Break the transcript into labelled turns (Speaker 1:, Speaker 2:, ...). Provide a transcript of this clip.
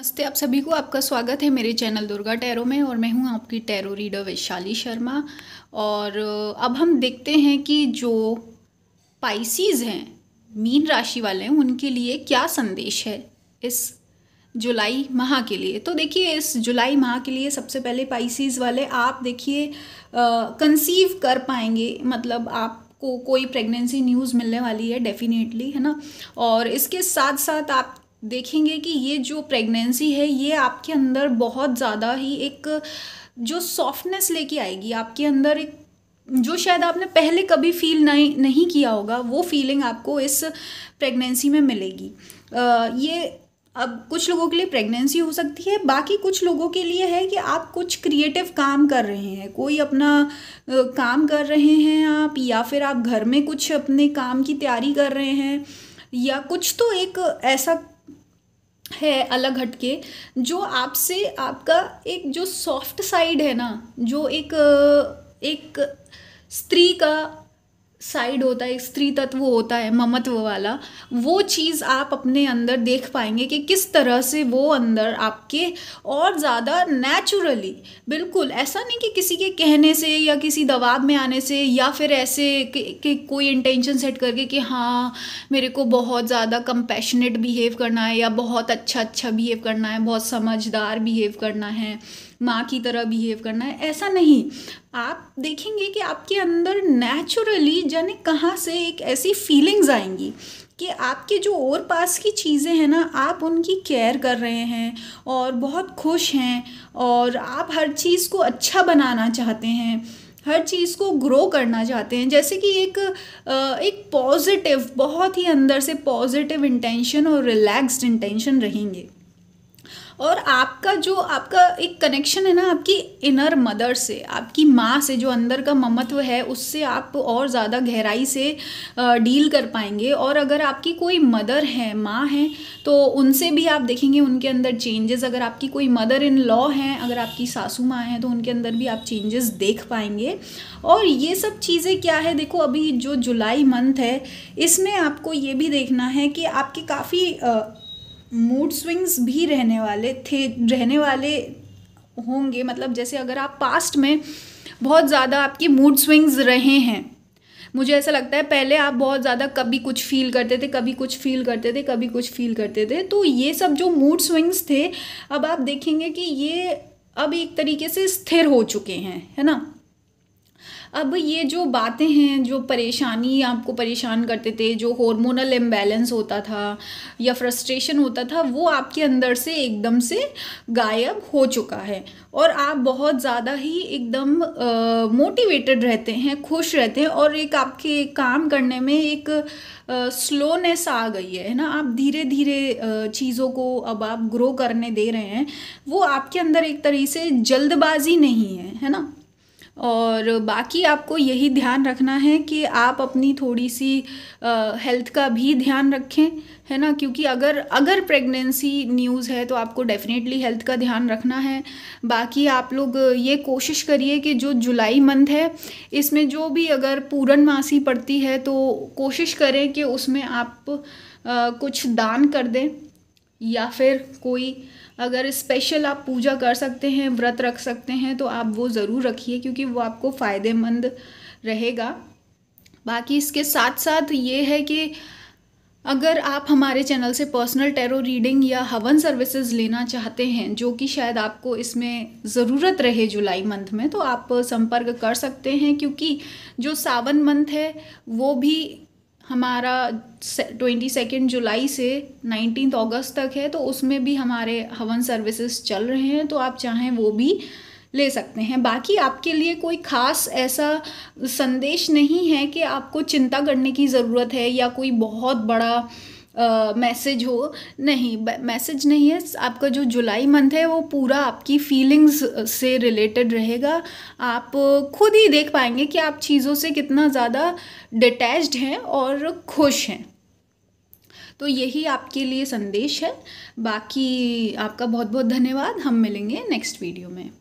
Speaker 1: नमस्ते आप सभी को आपका स्वागत है मेरे चैनल दुर्गा टैरो में और मैं हूँ आपकी टैरो रीडर वैशाली शर्मा और अब हम देखते हैं कि जो पाइसीज हैं मीन राशि वाले हैं उनके लिए क्या संदेश है इस जुलाई माह के लिए तो देखिए इस जुलाई माह के लिए सबसे पहले पाइसीज वाले आप देखिए कंसीव कर पाएंगे मतलब आप को कोई प्रेगनेंसी न्यूज़ मिलने वाली है डेफिनेटली है ना और इसके साथ साथ आप देखेंगे कि ये जो प्रेगनेंसी है ये आपके अंदर बहुत ज़्यादा ही एक जो सॉफ्टनेस लेके आएगी आपके अंदर एक जो शायद आपने पहले कभी फील नहीं नहीं किया होगा वो फीलिंग आपको इस प्रेगनेंसी में मिलेगी आ, ये अब कुछ लोगों के लिए प्रेगनेंसी हो सकती है बाकी कुछ लोगों के लिए है कि आप कुछ क्रिएटिव काम कर रहे हैं कोई अपना काम कर रहे हैं आप या फिर आप घर में कुछ अपने काम की तैयारी कर रहे हैं या कुछ तो एक ऐसा है अलग हटके जो आपसे आपका एक जो सॉफ्ट साइड है ना जो एक एक स्त्री का साइड होता है एक स्त्री तत्व होता है ममत्व वाला वो चीज़ आप अपने अंदर देख पाएंगे कि किस तरह से वो अंदर आपके और ज़्यादा नेचुरली बिल्कुल ऐसा नहीं कि किसी के कहने से या किसी दबाव में आने से या फिर ऐसे कि, कि कोई इंटेंशन सेट करके कि हाँ मेरे को बहुत ज़्यादा कंपैशनेट बिहेव करना है या बहुत अच्छा अच्छा बिहेव करना है बहुत समझदार बिहेव करना है माँ की तरह बिहेव करना है ऐसा नहीं आप देखेंगे कि आपके अंदर नेचुरली जाने कहाँ से एक ऐसी फीलिंग्स आएंगी कि आपके जो और पास की चीज़ें हैं ना आप उनकी केयर कर रहे हैं और बहुत खुश हैं और आप हर चीज़ को अच्छा बनाना चाहते हैं हर चीज़ को ग्रो करना चाहते हैं जैसे कि एक एक पॉजिटिव बहुत ही अंदर से पॉजिटिव इंटेंशन और रिलैक्स्ड इंटेंशन रहेंगे और आपका जो आपका एक कनेक्शन है ना आपकी इनर मदर से आपकी माँ से जो अंदर का ममत्व है उससे आप और ज़्यादा गहराई से डील कर पाएंगे और अगर आपकी कोई मदर है माँ है तो उनसे भी आप देखेंगे उनके अंदर चेंजेस अगर आपकी कोई मदर इन लॉ हैं अगर आपकी सासू माँ हैं तो उनके अंदर भी आप चेंजेस देख पाएंगे और ये सब चीज़ें क्या है देखो अभी जो जुलाई मंथ है इसमें आपको ये भी देखना है कि आपके काफ़ी मूड स्विंग्स भी रहने वाले थे रहने वाले होंगे मतलब जैसे अगर आप पास्ट में बहुत ज़्यादा आपकी मूड स्विंग्स रहे हैं मुझे ऐसा लगता है पहले आप बहुत ज़्यादा कभी कुछ फील करते थे कभी कुछ फील करते थे कभी कुछ फील करते थे तो ये सब जो मूड स्विंग्स थे अब आप देखेंगे कि ये अब एक तरीके से स्थिर हो चुके हैं है ना अब ये जो बातें हैं जो परेशानी आपको परेशान करते थे जो हॉर्मोनल इम्बैलेंस होता था या फ्रस्ट्रेशन होता था वो आपके अंदर से एकदम से गायब हो चुका है और आप बहुत ज़्यादा ही एकदम मोटिवेटेड रहते हैं खुश रहते हैं और एक आपके काम करने में एक स्लोनेस आ गई है ना आप धीरे धीरे चीज़ों को अब आप ग्रो करने दे रहे हैं वो आपके अंदर एक तरह से जल्दबाजी नहीं है है ना और बाकी आपको यही ध्यान रखना है कि आप अपनी थोड़ी सी हेल्थ का भी ध्यान रखें है ना क्योंकि अगर अगर प्रेगनेंसी न्यूज़ है तो आपको डेफ़िनेटली हेल्थ का ध्यान रखना है बाकी आप लोग ये कोशिश करिए कि जो जुलाई मंथ है इसमें जो भी अगर पूरन मासी पड़ती है तो कोशिश करें कि उसमें आप आ, कुछ दान कर दें या फिर कोई अगर स्पेशल आप पूजा कर सकते हैं व्रत रख सकते हैं तो आप वो ज़रूर रखिए क्योंकि वो आपको फ़ायदेमंद रहेगा बाकी इसके साथ साथ ये है कि अगर आप हमारे चैनल से पर्सनल टैरो रीडिंग या हवन सर्विसेज लेना चाहते हैं जो कि शायद आपको इसमें ज़रूरत रहे जुलाई मंथ में तो आप संपर्क कर सकते हैं क्योंकि जो सावन मंथ है वो भी हमारा ट्वेंटी सेकेंड जुलाई से नाइनटीन अगस्त तक है तो उसमें भी हमारे हवन सर्विसेज चल रहे हैं तो आप चाहें वो भी ले सकते हैं बाकी आपके लिए कोई ख़ास ऐसा संदेश नहीं है कि आपको चिंता करने की ज़रूरत है या कोई बहुत बड़ा मैसेज हो नहीं मैसेज नहीं है आपका जो जुलाई मंथ है वो पूरा आपकी फीलिंग्स से रिलेटेड रहेगा आप खुद ही देख पाएंगे कि आप चीज़ों से कितना ज़्यादा डिटैच्ड हैं और खुश हैं तो यही आपके लिए संदेश है बाकी आपका बहुत बहुत धन्यवाद हम मिलेंगे नेक्स्ट वीडियो में